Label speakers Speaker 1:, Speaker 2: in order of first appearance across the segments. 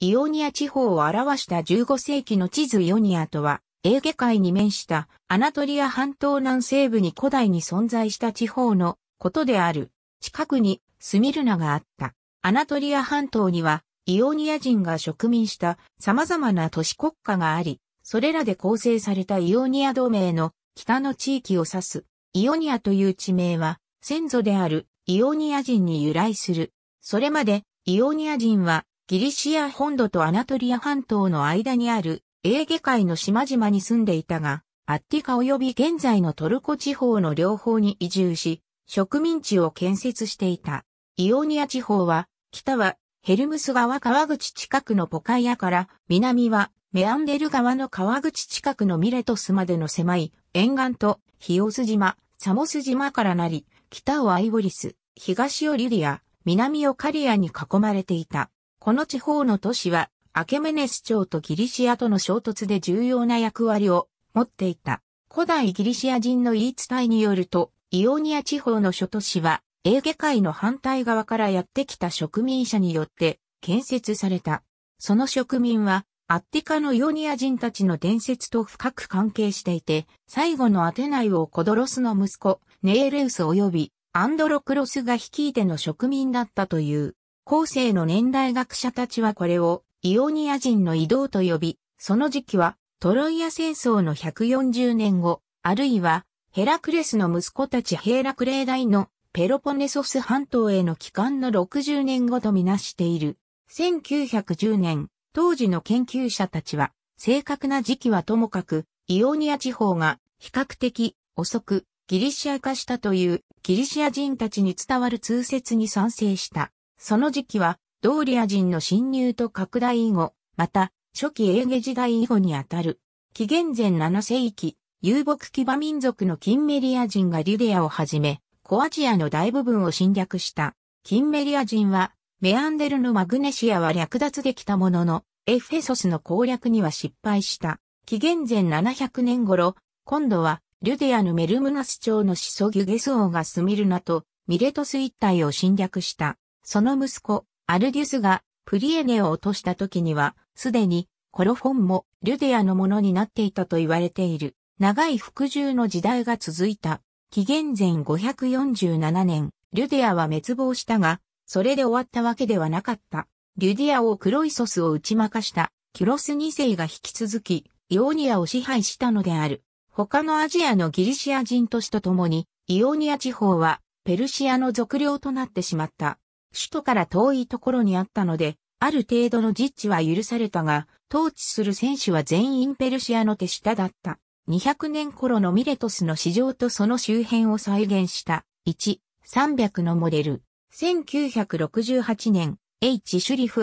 Speaker 1: イオニア地方を表した15世紀の地図イオニアとは、エーゲ海に面したアナトリア半島南西部に古代に存在した地方のことである。近くにスミルナがあった。アナトリア半島にはイオニア人が植民した様々な都市国家があり、それらで構成されたイオニア同盟の北の地域を指す。イオニアという地名は先祖であるイオニア人に由来する。それまでイオニア人はギリシア本土とアナトリア半島の間にあるエーゲ海の島々に住んでいたが、アッティカ及び現在のトルコ地方の両方に移住し、植民地を建設していた。イオニア地方は、北はヘルムス川川口近くのポカイアから、南はメアンデル川の川口近くのミレトスまでの狭い沿岸とヒオス島、サモス島からなり、北をアイボリス、東をリリア、南をカリアに囲まれていた。この地方の都市は、アケメネス朝とギリシアとの衝突で重要な役割を持っていた。古代ギリシア人の言い伝えによると、イオニア地方の諸都市は、エーゲ海の反対側からやってきた植民者によって建設された。その植民は、アッティカのイオニア人たちの伝説と深く関係していて、最後のアテナイをコドロスの息子、ネーレウス及びアンドロクロスが率いての植民だったという。後世の年代学者たちはこれをイオニア人の移動と呼び、その時期はトロイア戦争の140年後、あるいはヘラクレスの息子たちヘイラクレー大のペロポネソス半島への帰還の60年後とみなしている。1910年、当時の研究者たちは、正確な時期はともかく、イオニア地方が比較的遅くギリシア化したというギリシア人たちに伝わる通説に賛成した。その時期は、ドーリア人の侵入と拡大以後、また、初期エーゲ時代以後にあたる。紀元前7世紀、遊牧騎馬民族のキンメリア人がリュディアをはじめ、コアジアの大部分を侵略した。キンメリア人は、メアンデルのマグネシアは略奪できたものの、エフェソスの攻略には失敗した。紀元前700年頃、今度は、ルデアのメルムナス朝のシソギュゲス王がスミルナとミレトス一帯を侵略した。その息子、アルディスがプリエネを落とした時には、すでにコロフォンもルデアのものになっていたと言われている。長い服従の時代が続いた。紀元前547年、ルデアは滅亡したが、それで終わったわけではなかった。リュディアをクロイソスを打ち負かしたキュロス2世が引き続きイオニアを支配したのである。他のアジアのギリシア人都市とともにイオニア地方はペルシアの属領となってしまった。首都から遠いところにあったので、ある程度の実地は許されたが、統治する選手は全員ペルシアの手下だった。200年頃のミレトスの市場とその周辺を再現した、1、300のモデル。1968年、H. シュリフ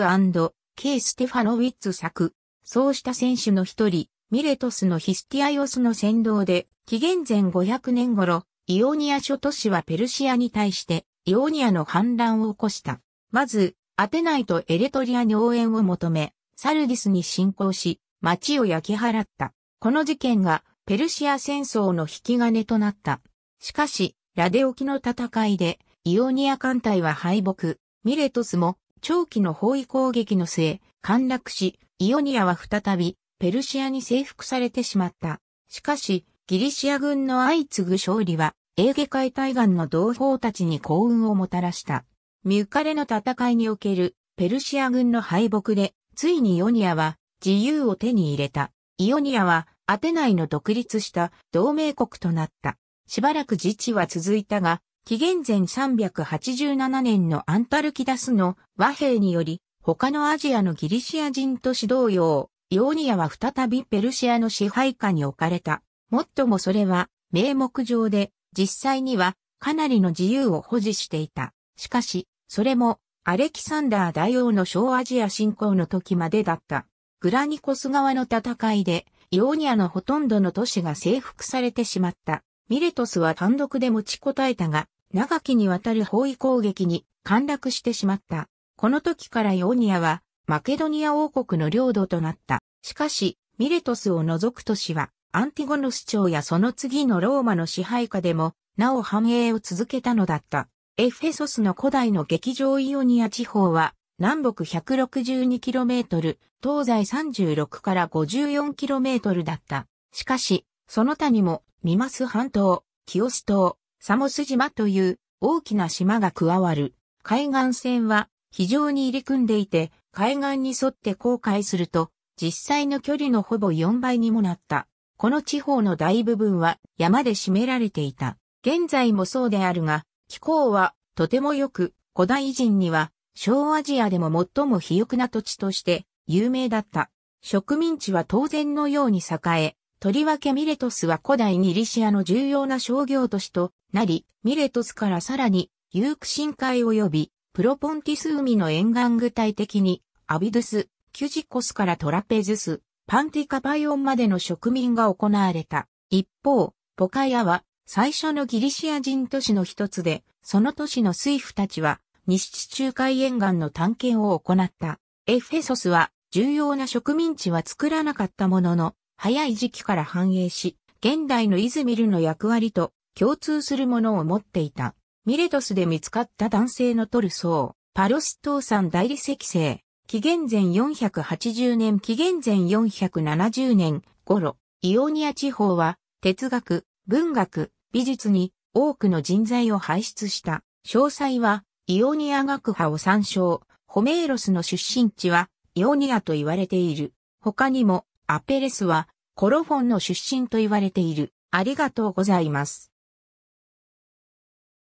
Speaker 1: &K. ステファノウィッツ作。そうした選手の一人、ミレトスのヒスティアイオスの先導で、紀元前500年頃、イオニア諸都市はペルシアに対してイオニアの反乱を起こした。まず、アテナイとエレトリアに応援を求め、サルディスに侵攻し、町を焼き払った。この事件がペルシア戦争の引き金となった。しかし、ラデオキの戦いで、イオニア艦隊は敗北、ミレトスも長期の包囲攻撃の末、陥落し、イオニアは再び、ペルシアに征服されてしまった。しかし、ギリシア軍の相次ぐ勝利は、エーゲ海対岸の同胞たちに幸運をもたらした。ミュカレの戦いにおけるペルシア軍の敗北で、ついにイオニアは自由を手に入れた。イオニアはアテナイの独立した同盟国となった。しばらく自治は続いたが、紀元前387年のアンタルキダスの和平により、他のアジアのギリシア人と指導用、イオニアは再びペルシアの支配下に置かれた。もっともそれは、名目上で、実際にはかなりの自由を保持していた。しかし、それもアレキサンダー大王の小アジア侵攻の時までだった。グラニコス川の戦いで、イオニアのほとんどの都市が征服されてしまった。ミレトスは単独で持ちこたえたが、長きにわたる包囲攻撃に陥落してしまった。この時からイオニアはマケドニア王国の領土となった。しかし、ミレトスを除く都市はアンティゴノス朝やその次のローマの支配下でも、なお繁栄を続けたのだった。エフェソスの古代の劇場イオニア地方は、南北 162km、東西36から 54km だった。しかし、その他にも、ミマス半島、キオス島、サモス島という大きな島が加わる。海岸線は非常に入り組んでいて、海岸に沿って航海すると、実際の距離のほぼ4倍にもなった。この地方の大部分は山で占められていた。現在もそうであるが、気候はとても良く、古代人には小アジアでも最も肥沃な土地として有名だった。植民地は当然のように栄え、とりわけミレトスは古代ギリシアの重要な商業都市となり、ミレトスからさらにユーク深海及びプロポンティス海の沿岸具体的にアビドゥス、キュジコスからトラペズス、パンティカパイオンまでの植民が行われた。一方、ポカヤは最初のギリシア人都市の一つで、その都市の水夫たちは西地中海沿岸の探検を行った。エフェソスは重要な植民地は作らなかったものの、早い時期から繁栄し、現代のイズミルの役割と共通するものを持っていた。ミレトスで見つかった男性のトルソー、パロス島産大理石製、紀元前480年紀元前470年頃、イオニア地方は哲学、文学、美術に多くの人材を輩出した。詳細はイオニア学派を参照。ホメーロスの出身地はイオニアと言われている。他にもアペレスはコロフォンの出身と言われている。ありがとうございます。